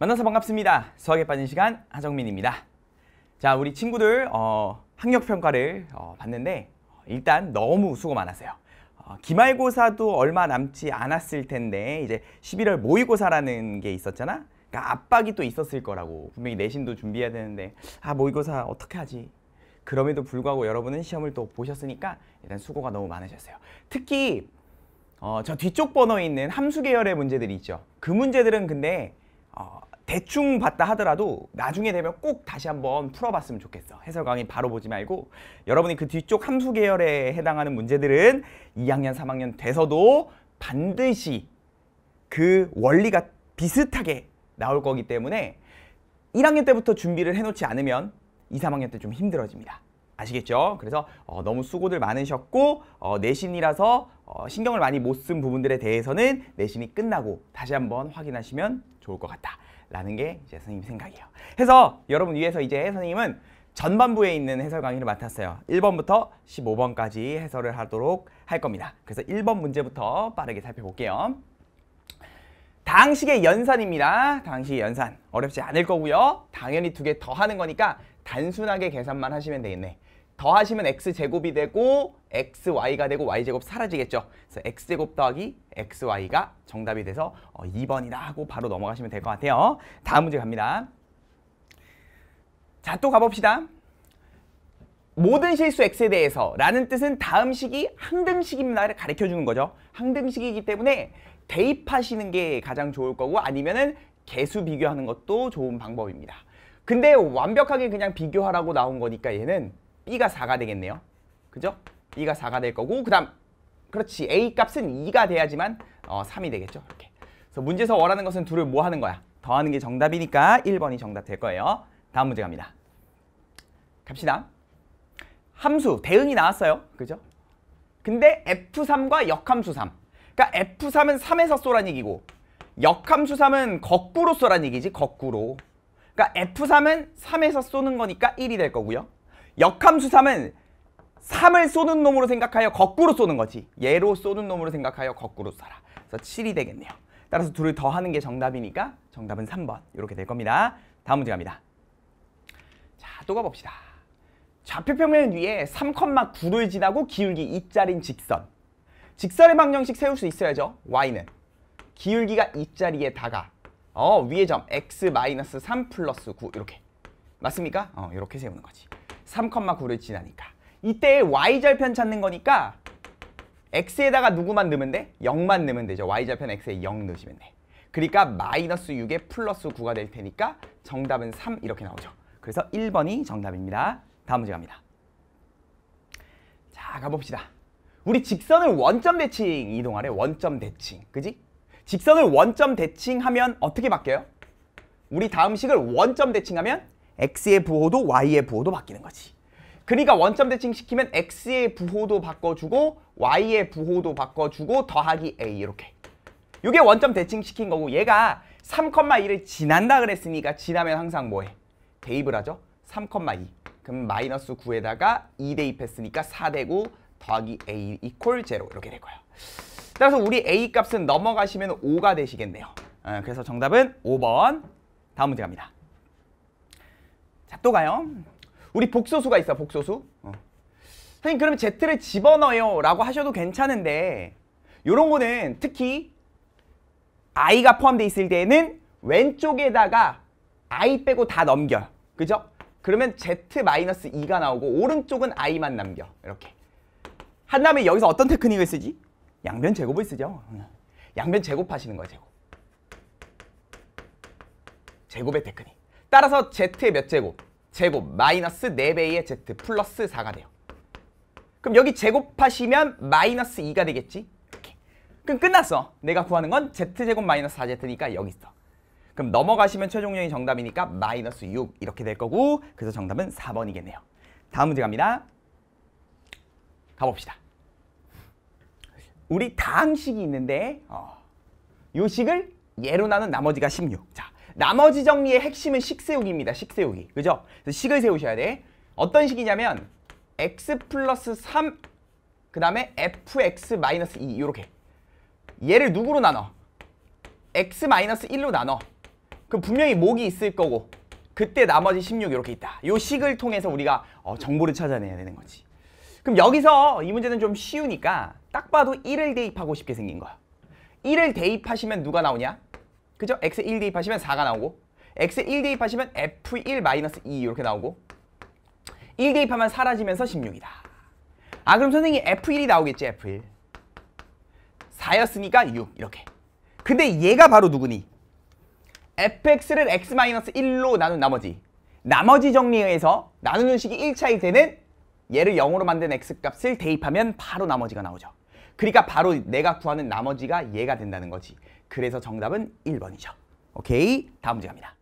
만나서 반갑습니다. 수학에 빠진 시간 하정민입니다. 자, 우리 친구들 어, 학력 평가를 어, 봤는데 일단 너무 수고 많았어요. 어, 기말고사도 얼마 남지 않았을 텐데 이제 11월 모의고사라는 게 있었잖아. 그러니까 압박이 또 있었을 거라고 분명히 내신도 준비해야 되는데 아 모의고사 어떻게 하지? 그럼에도 불구하고 여러분은 시험을 또 보셨으니까 일단 수고가 너무 많으셨어요. 특히 어, 저 뒤쪽 번호에 있는 함수 계열의 문제들이 있죠. 그 문제들은 근데 어, 대충 봤다 하더라도 나중에 되면 꼭 다시 한번 풀어봤으면 좋겠어. 해설 강의 바로 보지 말고 여러분이 그 뒤쪽 함수 계열에 해당하는 문제들은 2학년, 3학년 돼서도 반드시 그 원리가 비슷하게 나올 거기 때문에 1학년 때부터 준비를 해놓지 않으면 2, 3학년 때 좀 힘들어집니다. 아시겠죠? 그래서 어, 너무 수고들 많으셨고 어, 내신이라서 어, 신경을 많이 못 쓴 부분들에 대해서는 내신이 끝나고 다시 한번 확인하시면 좋을 것 같다. 라는 게 이제 선생님 생각이에요. 해서 여러분 위해서 이제 선생님은 전반부에 있는 해설 강의를 맡았어요. 1번부터 15번까지 해설을 하도록 할 겁니다. 그래서 1번 문제부터 빠르게 살펴볼게요. 당식의 연산입니다. 당식의 연산. 어렵지 않을 거고요. 당연히 두 개 더 하는 거니까 단순하게 계산만 하시면 되겠네. 더하시면 x제곱이 되고 xy가 되고 y제곱 사라지겠죠. 그래서 x제곱 더하기 xy가 정답이 돼서 2번이라고 어, 바로 넘어가시면 될 것 같아요. 다음 문제 갑니다. 자, 또 가봅시다. 모든 실수 x에 대해서 라는 뜻은 다음 식이 항등식입니다를 가르쳐주는 거죠. 항등식이기 때문에 대입하시는 게 가장 좋을 거고 아니면 은 개수 비교하는 것도 좋은 방법입니다. 근데 완벽하게 그냥 비교하라고 나온 거니까 얘는 B가 4가 되겠네요. 그죠? B가 4가 될 거고 그 다음 그렇지 A 값은 2가 돼야지만 어, 3이 되겠죠. 이렇게. 그래서 문제에서 원하는 것은 둘을 뭐 하는 거야? 더하는 게 정답이니까 1번이 정답 될 거예요. 다음 문제 갑니다. 갑시다. 함수, 대응이 나왔어요. 그죠? 근데 F3과 역함수 3. 그러니까 F3은 3에서 쏘란 얘기고 역함수 3은 거꾸로 쏘란 얘기지, 거꾸로. 그러니까 F3은 3에서 쏘는 거니까 1이 될 거고요. 역함수삼은 3을 쏘는 놈으로 생각하여 거꾸로 쏘는 거지. 얘로 쏘는 놈으로 생각하여 거꾸로 쏴라. 그래서 7이 되겠네요. 따라서 둘을 더하는 게 정답이니까 정답은 3번 이렇게 될 겁니다. 다음 문제 갑니다. 자, 또 가봅시다. 좌표평면 위에 3,9를 지나고 기울기 2짜린 직선. 직선의 방정식 세울 수 있어야죠. y는 기울기가 2자리에 다가 어, 위에 점 x 마이너스 3 플러스 9 이렇게 맞습니까? 어, 이렇게 세우는 거지. 3,9를 지나니까 이때 y절편 찾는 거니까 x에다가 누구만 넣으면 돼? 0만 넣으면 되죠. y절편 x에 0 넣으시면 돼. 그러니까 마이너스 6에 플러스 9가 될 테니까 정답은 3 이렇게 나오죠. 그래서 1번이 정답입니다. 다음 문제 갑니다. 자, 가봅시다. 우리 직선을 원점 대칭 이동하래. 원점 대칭. 그지? 직선을 원점 대칭하면 어떻게 바뀌어요? 우리 다음 식을 원점 대칭하면 x의 부호도 y의 부호도 바뀌는 거지. 그러니까 원점 대칭시키면 x의 부호도 바꿔주고 y의 부호도 바꿔주고 더하기 a 이렇게. 이게 원점 대칭시킨 거고 얘가 3,2를 지난다 그랬으니까 지나면 항상 뭐해? 대입을 하죠. 3,2. 그럼 마이너스 9에다가 2 대입했으니까 4 되고 더하기 a 이퀄 제로 이렇게 될 거예요. 따라서 우리 a 값은 넘어가시면 5가 되시겠네요. 어, 그래서 정답은 5번 다음 문제 갑니다. 또 가요. 우리 복소수가 있어, 복소수. 어. 선생님, 그러면 Z를 집어넣어요 라고 하셔도 괜찮은데 이런 거는 특히 I가 포함되어 있을 때는 왼쪽에다가 I 빼고 다 넘겨. 그죠? 그러면 Z-2가 나오고 오른쪽은 I만 남겨. 이렇게. 한 다음에 여기서 어떤 테크닉을 쓰지? 양변 제곱을 쓰죠. 양변 제곱하시는 거예요, 제곱. 제곱의 테크닉. 따라서 Z의 몇 제곱? 제곱 마이너스 4배의 z 플러스 4가 돼요. 그럼 여기 제곱하시면 마이너스 2가 되겠지? 이렇게. 그럼 끝났어. 내가 구하는 건 z제곱 마이너스 4z니까 여기 있어. 그럼 넘어가시면 최종적인 정답이니까 마이너스 6 이렇게 될 거고 그래서 정답은 4번이겠네요. 다음 문제 갑니다. 가봅시다. 우리 다항식이 있는데 어, 요 식을 예로 나눈 나머지가 16. 자, 나머지 정리의 핵심은 식세우기입니다. 식세우기. 그죠? 식을 세우셔야 돼. 어떤 식이냐면 x 플러스 3, 그 다음에 fx 마이너스 2 이렇게. 얘를 누구로 나눠? x 마이너스 1로 나눠. 그럼 분명히 목이 있을 거고 그때 나머지 16 이렇게 있다. 이 식을 통해서 우리가 어, 정보를 찾아내야 되는 거지. 그럼 여기서 이 문제는 좀 쉬우니까 딱 봐도 1을 대입하고 싶게 생긴 거야. 1을 대입하시면 누가 나오냐? 그죠? x1 대입하시면 4가 나오고 x1 대입하시면 f1 마이너스 2 e 이렇게 나오고 1 대입하면 사라지면서 16이다. 아 그럼 선생님 f1이 나오겠지 f1. 4였으니까 6 이렇게. 근데 얘가 바로 누구니? fx를 x-1로 나눈 나머지 나머지 정리에 의해서 나누는 식이 1차일 때는 얘를 0으로 만든 x값을 대입하면 바로 나머지가 나오죠. 그러니까 바로 내가 구하는 나머지가 얘가 된다는 거지. 그래서 정답은 1번이죠. 오케이, 다음 문제 갑니다.